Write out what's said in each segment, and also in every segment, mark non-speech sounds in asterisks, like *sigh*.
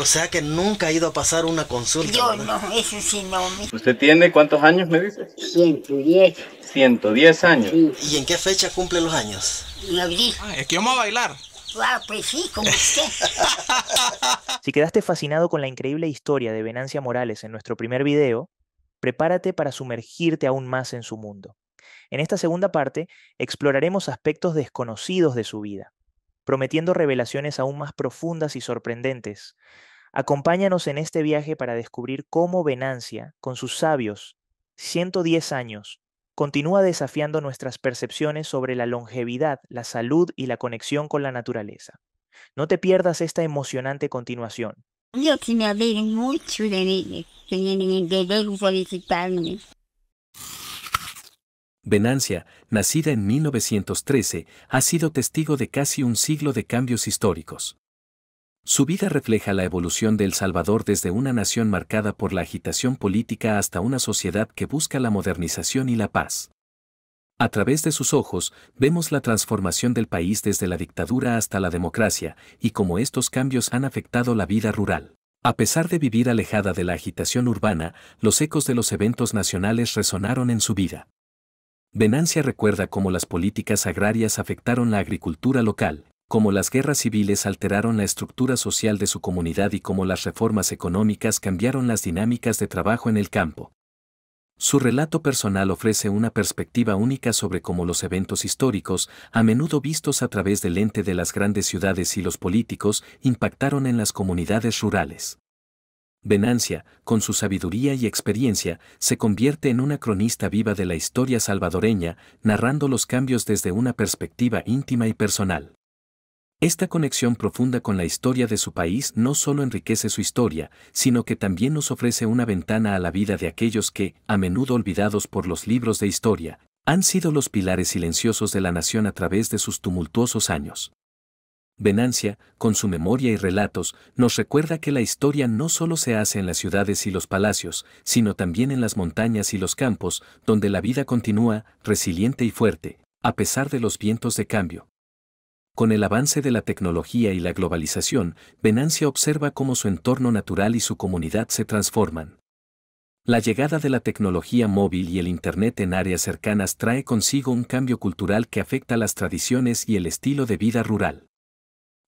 O sea que nunca ha ido a pasar una consulta. Yo no, eso sí no. ¿Usted tiene cuántos años, me dice? 110. 110 años. ¿Y en qué fecha cumple los años? En abril. Ah, es que vamos a bailar. Ah, pues sí, como usted. *laughs* si quedaste fascinado con la increíble historia de Venancia Morales en nuestro primer video, prepárate para sumergirte aún más en su mundo. En esta segunda parte exploraremos aspectos desconocidos de su vida, prometiendo revelaciones aún más profundas y sorprendentes Acompáñanos en este viaje para descubrir cómo Venancia, con sus sabios 110 años, continúa desafiando nuestras percepciones sobre la longevidad, la salud y la conexión con la naturaleza. No te pierdas esta emocionante continuación. Venancia, nacida en 1913, ha sido testigo de casi un siglo de cambios históricos. Su vida refleja la evolución de El Salvador desde una nación marcada por la agitación política hasta una sociedad que busca la modernización y la paz. A través de sus ojos, vemos la transformación del país desde la dictadura hasta la democracia y cómo estos cambios han afectado la vida rural. A pesar de vivir alejada de la agitación urbana, los ecos de los eventos nacionales resonaron en su vida. Venancia recuerda cómo las políticas agrarias afectaron la agricultura local cómo las guerras civiles alteraron la estructura social de su comunidad y cómo las reformas económicas cambiaron las dinámicas de trabajo en el campo. Su relato personal ofrece una perspectiva única sobre cómo los eventos históricos, a menudo vistos a través del lente de las grandes ciudades y los políticos, impactaron en las comunidades rurales. Venancia, con su sabiduría y experiencia, se convierte en una cronista viva de la historia salvadoreña, narrando los cambios desde una perspectiva íntima y personal. Esta conexión profunda con la historia de su país no solo enriquece su historia, sino que también nos ofrece una ventana a la vida de aquellos que, a menudo olvidados por los libros de historia, han sido los pilares silenciosos de la nación a través de sus tumultuosos años. Venancia, con su memoria y relatos, nos recuerda que la historia no solo se hace en las ciudades y los palacios, sino también en las montañas y los campos, donde la vida continúa, resiliente y fuerte, a pesar de los vientos de cambio, con el avance de la tecnología y la globalización, Venancia observa cómo su entorno natural y su comunidad se transforman. La llegada de la tecnología móvil y el Internet en áreas cercanas trae consigo un cambio cultural que afecta las tradiciones y el estilo de vida rural.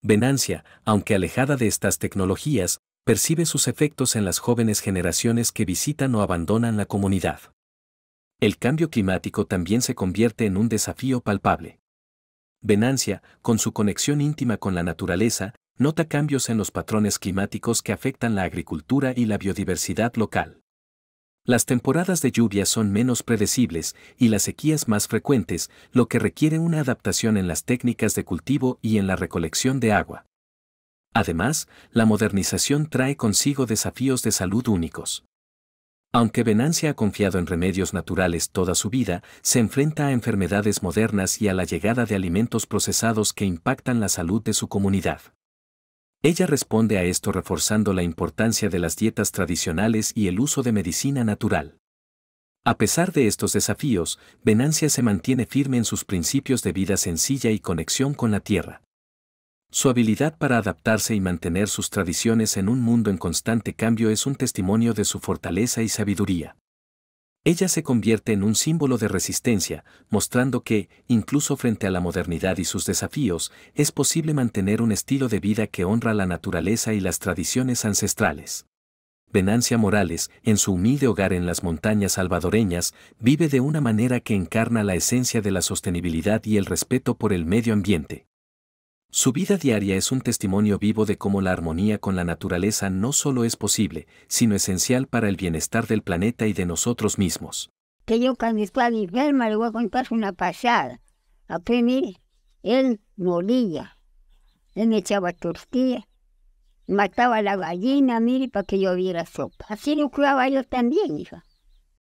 Venancia, aunque alejada de estas tecnologías, percibe sus efectos en las jóvenes generaciones que visitan o abandonan la comunidad. El cambio climático también se convierte en un desafío palpable. Venancia, con su conexión íntima con la naturaleza, nota cambios en los patrones climáticos que afectan la agricultura y la biodiversidad local. Las temporadas de lluvia son menos predecibles y las sequías más frecuentes, lo que requiere una adaptación en las técnicas de cultivo y en la recolección de agua. Además, la modernización trae consigo desafíos de salud únicos. Aunque Venancia ha confiado en remedios naturales toda su vida, se enfrenta a enfermedades modernas y a la llegada de alimentos procesados que impactan la salud de su comunidad. Ella responde a esto reforzando la importancia de las dietas tradicionales y el uso de medicina natural. A pesar de estos desafíos, Venancia se mantiene firme en sus principios de vida sencilla y conexión con la tierra. Su habilidad para adaptarse y mantener sus tradiciones en un mundo en constante cambio es un testimonio de su fortaleza y sabiduría. Ella se convierte en un símbolo de resistencia, mostrando que, incluso frente a la modernidad y sus desafíos, es posible mantener un estilo de vida que honra la naturaleza y las tradiciones ancestrales. Venancia Morales, en su humilde hogar en las montañas salvadoreñas, vive de una manera que encarna la esencia de la sostenibilidad y el respeto por el medio ambiente. Su vida diaria es un testimonio vivo de cómo la armonía con la naturaleza no solo es posible, sino esencial para el bienestar del planeta y de nosotros mismos. Que yo le a una pasada. él molía, él echaba tortilla, mataba la gallina, mire, para que yo viera sopa. Así lo yo también, hija.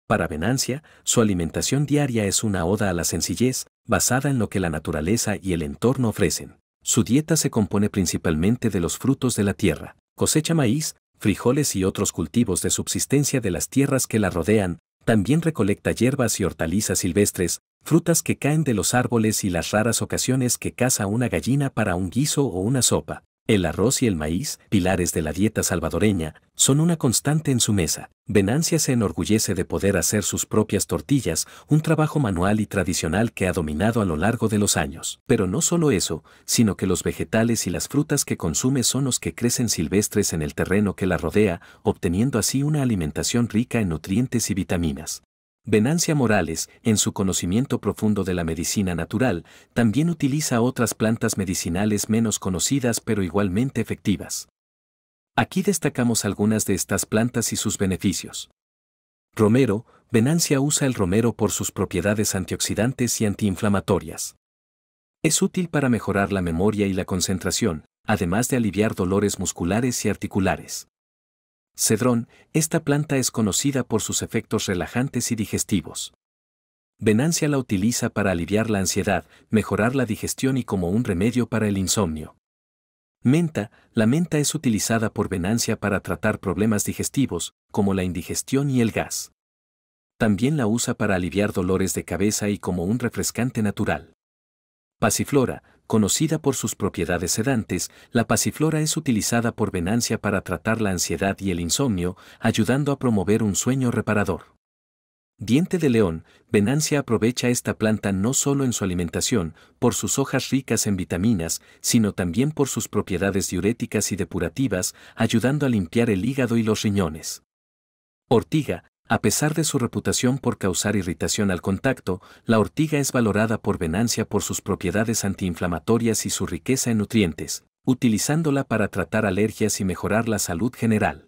Para Venancia, su alimentación diaria es una oda a la sencillez, basada en lo que la naturaleza y el entorno ofrecen. Su dieta se compone principalmente de los frutos de la tierra. Cosecha maíz, frijoles y otros cultivos de subsistencia de las tierras que la rodean. También recolecta hierbas y hortalizas silvestres, frutas que caen de los árboles y las raras ocasiones que caza una gallina para un guiso o una sopa. El arroz y el maíz, pilares de la dieta salvadoreña, son una constante en su mesa. Venancia se enorgullece de poder hacer sus propias tortillas, un trabajo manual y tradicional que ha dominado a lo largo de los años. Pero no solo eso, sino que los vegetales y las frutas que consume son los que crecen silvestres en el terreno que la rodea, obteniendo así una alimentación rica en nutrientes y vitaminas. Venancia Morales, en su conocimiento profundo de la medicina natural, también utiliza otras plantas medicinales menos conocidas pero igualmente efectivas. Aquí destacamos algunas de estas plantas y sus beneficios. Romero, Venancia usa el romero por sus propiedades antioxidantes y antiinflamatorias. Es útil para mejorar la memoria y la concentración, además de aliviar dolores musculares y articulares. Cedrón, esta planta es conocida por sus efectos relajantes y digestivos. Venancia la utiliza para aliviar la ansiedad, mejorar la digestión y como un remedio para el insomnio. Menta, la menta es utilizada por Venancia para tratar problemas digestivos, como la indigestión y el gas. También la usa para aliviar dolores de cabeza y como un refrescante natural. Pasiflora, Conocida por sus propiedades sedantes, la pasiflora es utilizada por Venancia para tratar la ansiedad y el insomnio, ayudando a promover un sueño reparador. Diente de león, Venancia aprovecha esta planta no solo en su alimentación, por sus hojas ricas en vitaminas, sino también por sus propiedades diuréticas y depurativas, ayudando a limpiar el hígado y los riñones. Ortiga, a pesar de su reputación por causar irritación al contacto, la ortiga es valorada por Venancia por sus propiedades antiinflamatorias y su riqueza en nutrientes, utilizándola para tratar alergias y mejorar la salud general.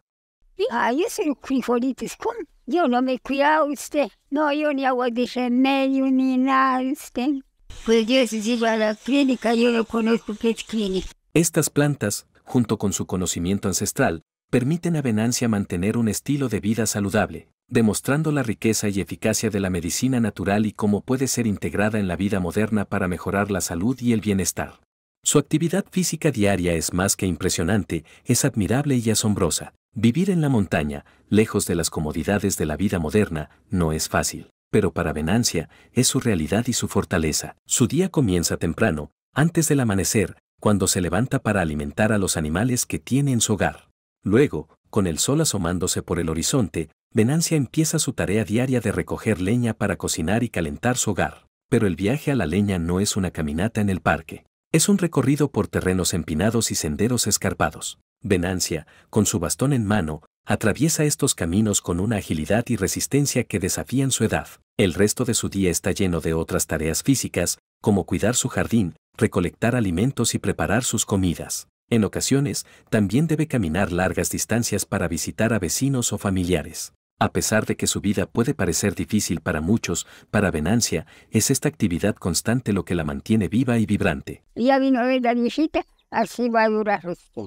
Estas plantas, junto con su conocimiento ancestral, permiten a Venancia mantener un estilo de vida saludable, demostrando la riqueza y eficacia de la medicina natural y cómo puede ser integrada en la vida moderna para mejorar la salud y el bienestar. Su actividad física diaria es más que impresionante, es admirable y asombrosa. Vivir en la montaña, lejos de las comodidades de la vida moderna, no es fácil. Pero para Venancia, es su realidad y su fortaleza. Su día comienza temprano, antes del amanecer, cuando se levanta para alimentar a los animales que tiene en su hogar. Luego, con el sol asomándose por el horizonte, Venancia empieza su tarea diaria de recoger leña para cocinar y calentar su hogar, pero el viaje a la leña no es una caminata en el parque, es un recorrido por terrenos empinados y senderos escarpados. Venancia, con su bastón en mano, atraviesa estos caminos con una agilidad y resistencia que desafían su edad. El resto de su día está lleno de otras tareas físicas, como cuidar su jardín, recolectar alimentos y preparar sus comidas. En ocasiones, también debe caminar largas distancias para visitar a vecinos o familiares. A pesar de que su vida puede parecer difícil para muchos, para Venancia es esta actividad constante lo que la mantiene viva y vibrante. Ya vino la viejita, así va a durar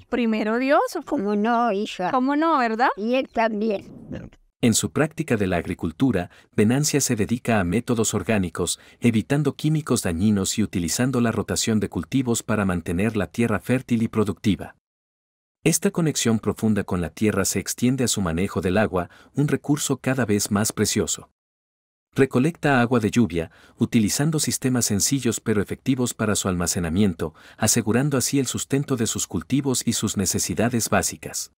Primero Dios. Como no, hija. Como no, ¿verdad? Y él también. En su práctica de la agricultura, Venancia se dedica a métodos orgánicos, evitando químicos dañinos y utilizando la rotación de cultivos para mantener la tierra fértil y productiva. Esta conexión profunda con la tierra se extiende a su manejo del agua, un recurso cada vez más precioso. Recolecta agua de lluvia, utilizando sistemas sencillos pero efectivos para su almacenamiento, asegurando así el sustento de sus cultivos y sus necesidades básicas.